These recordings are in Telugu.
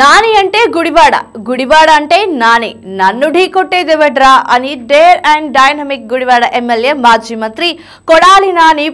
నాని అంటే గుడివాడ గుడివాడ అంటే నాని నన్ను ఢీ వెడ్రా అని dare and dynamic Gudivada MLA మాజీ మంత్రి కొడాలి నాని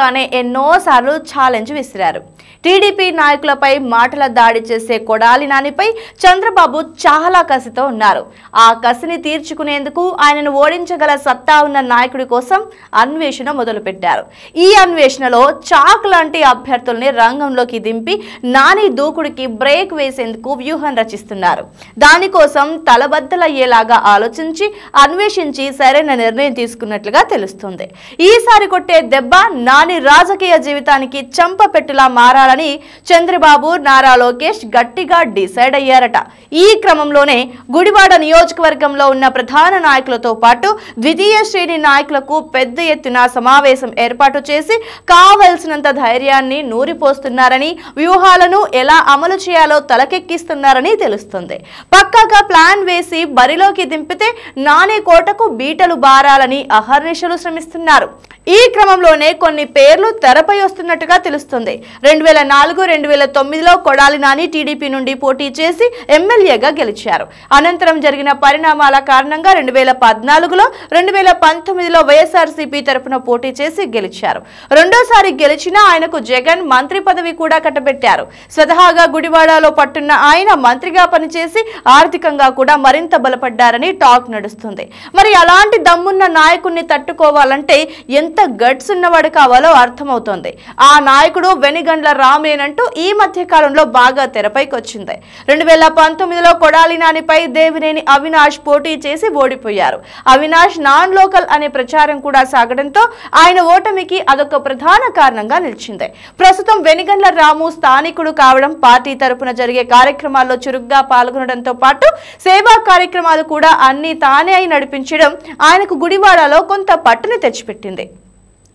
గానే ఎన్నోసార్లు ఛాలెంజ్ విసిరారు టీడీపీ నాయకులపై మాటల దాడి చేసే కొడాలి నానిపై చంద్రబాబు చాలా కసితో ఉన్నారు ఆ కసిని తీర్చుకునేందుకు ఆయనను ఓడించగల సత్తా ఉన్న నాయకుడి కోసం అన్వేషణ మొదలుపెట్టారు ఈ అన్వేషణలో చాక్ లాంటి అభ్యర్థుల్ని రంగంలోకి దింపి నాని దూకుడికి బ్రేక్ వేసేందుకు చేసేందుకు వ్యూహం రచిస్తున్నారు దానికోసం తలబద్దలయ్యేలాగా ఆలోచించి అన్వేషించి సరైన నిర్ణయం తీసుకున్నట్లుగా తెలుస్తుంది ఈసారి కొట్టే దెబ్బ నాని రాజకీయ జీవితానికి చంపపెట్టులా మారాలని చంద్రబాబు నారా లోకేష్ గట్టిగా డిసైడ్ అయ్యారట ఈ క్రమంలోనే గుడివాడ నియోజకవర్గంలో ఉన్న ప్రధాన నాయకులతో పాటు ద్వితీయ శ్రేణి నాయకులకు పెద్ద ఎత్తున సమావేశం ఏర్పాటు చేసి కావలసినంత ధైర్యాన్ని నూరిపోస్తున్నారని వ్యూహాలను ఎలా అమలు చేయాలో తలకి ఎక్కిస్తున్నారని తెలుస్తుంది పక్కాగా ప్లాన్ వేసి బరిలోకి దింపితే నానే కోటకు బీటలు బారాలని అహర్నిశలు శ్రమిస్తున్నారు ఈ క్రమంలోనే కొన్ని పేర్లు తెరపై వస్తున్నట్టుగా తెలుస్తుంది రెండు వేల నాలుగు రెండు వేల తొమ్మిదిలో కొడాలి నాని టీడీపీ నుండి పోటీ చేసి ఎమ్మెల్యేగా గెలిచారు అనంతరం జరిగిన పరిణామాల కారణంగా రెండు వేల పద్నాలుగులో రెండు వేల పంతొమ్మిదిలో వైఎస్ఆర్సీపీ తరఫున పోటీ చేసి గెలిచారు రెండోసారి గెలిచినా ఆయనకు జగన్ మంత్రి పదవి కూడా కట్టబెట్టారు స్వతహాగా గుడివాడలో పట్టున్న ఉన్న ఆయన మంత్రిగా పనిచేసి ఆర్థికంగా కూడా మరింత బలపడ్డారని టాక్ నడుస్తుంది మరి అలాంటి దమ్మున్న నాయకుడిని తట్టుకోవాలంటే ఎంత గట్స్ ఉన్నవాడు కావాలో అర్థమవుతోంది ఆ నాయకుడు వెనిగండ్ల రామేనంటూ ఈ మధ్య కాలంలో బాగా తెరపైకి వచ్చింది రెండు వేల పంతొమ్మిదిలో కొడాలి నానిపై దేవినేని అవినాష్ పోటీ చేసి ఓడిపోయారు అవినాష్ నాన్ లోకల్ అనే ప్రచారం కూడా సాగడంతో ఆయన ఓటమికి అదొక ప్రధాన కారణంగా నిలిచింది ప్రస్తుతం వెనిగండ్ల రాము స్థానికుడు కావడం పార్టీ తరపున జరిగే కార్యక్రమాల్లో చురుగ్గా పాల్గొనడంతో పాటు సేవా కార్యక్రమాలు కూడా అన్ని తానే అయి నడిపించడం ఆయనకు గుడివాడలో కొంత పట్టుని తెచ్చిపెట్టింది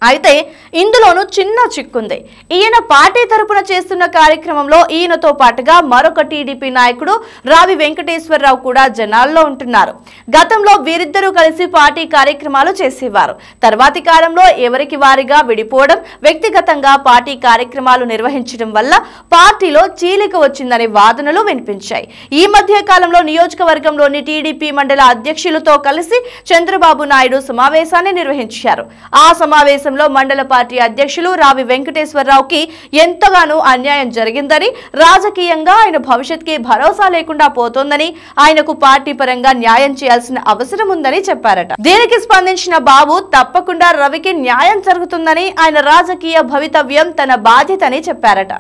అయితే ఇందులోనూ చిన్న చిక్కుంది ఈయన పార్టీ తరపున చేస్తున్న కార్యక్రమంలో ఈయనతో పాటుగా మరొక టీడీపీ నాయకుడు రావి వెంకటేశ్వరరావు కూడా జనాల్లో ఉంటున్నారు గతంలో వీరిద్దరూ కలిసి పార్టీ కార్యక్రమాలు చేసేవారు తర్వాతి కాలంలో ఎవరికి వారిగా విడిపోవడం వ్యక్తిగతంగా పార్టీ కార్యక్రమాలు నిర్వహించడం వల్ల పార్టీలో చీలిక వచ్చిందనే వాదనలు వినిపించాయి ఈ మధ్య కాలంలో నియోజకవర్గంలోని టీడీపీ మండల అధ్యక్షులతో కలిసి చంద్రబాబు నాయుడు సమావేశాన్ని నిర్వహించారు ఆ సమావేశం విషయంలో మండల పార్టీ అధ్యక్షులు రావి వెంకటేశ్వరరావుకి ఎంతగానో అన్యాయం జరిగిందని రాజకీయంగా ఆయన భవిష్యత్కి భరోసా లేకుండా పోతోందని ఆయనకు పార్టీ పరంగా న్యాయం చేయాల్సిన అవసరం ఉందని చెప్పారట దీనికి స్పందించిన బాబు తప్పకుండా రవికి న్యాయం జరుగుతుందని ఆయన రాజకీయ భవితవ్యం తన బాధ్యతని చెప్పారట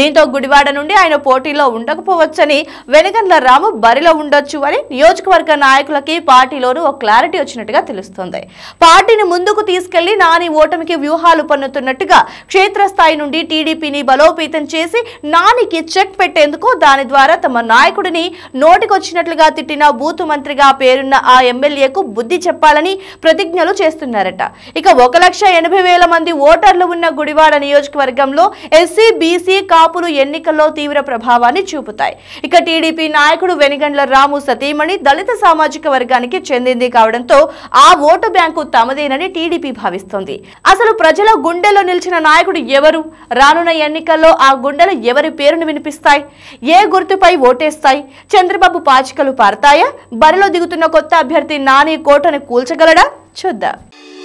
దీంతో గుడివాడ నుండి ఆయన పోటీలో ఉండకపోవచ్చని వెనుగండ్ల రాము బరిలో ఉండొచ్చు అని నియోజకవర్గ నాయకులకి పార్టీలోనూ ఒక క్లారిటీ వచ్చినట్టుగా తెలుస్తోంది పార్టీని ముందుకు తీసుకెళ్లి నాని ఓటు కూటమికి వ్యూహాలు పన్నుతున్నట్టుగా క్షేత్రస్థాయి నుండి టీడీపీని బలోపేతం చేసి నానికి చెక్ పెట్టేందుకు దాని ద్వారా తమ నాయకుడిని నోటికొచ్చినట్లుగా తిట్టిన బూత్ మంత్రిగా పేరున్న ఆ ఎమ్మెల్యేకు బుద్ధి చెప్పాలని ప్రతిజ్ఞలు చేస్తున్నారట ఇక ఒక లక్ష ఎనభై వేల మంది ఓటర్లు ఉన్న గుడివాడ నియోజకవర్గంలో ఎస్సీ బీసీ కాపులు ఎన్నికల్లో తీవ్ర ప్రభావాన్ని చూపుతాయి ఇక టీడీపీ నాయకుడు వెనిగండ్ల రాము సతీమణి దళిత సామాజిక వర్గానికి చెందింది కావడంతో ఆ ఓటు బ్యాంకు తమదేనని టీడీపీ భావిస్తోంది అసలు ప్రజల గుండెలో నిలిచిన నాయకుడు ఎవరు రానున్న ఎన్నికల్లో ఆ గుండెలు ఎవరి పేరును వినిపిస్తాయి ఏ గుర్తుపై ఓటేస్తాయి చంద్రబాబు పాచికలు పారతాయా బరిలో దిగుతున్న కొత్త అభ్యర్థి నాని కోటను కూల్చగలడా చూద్దాం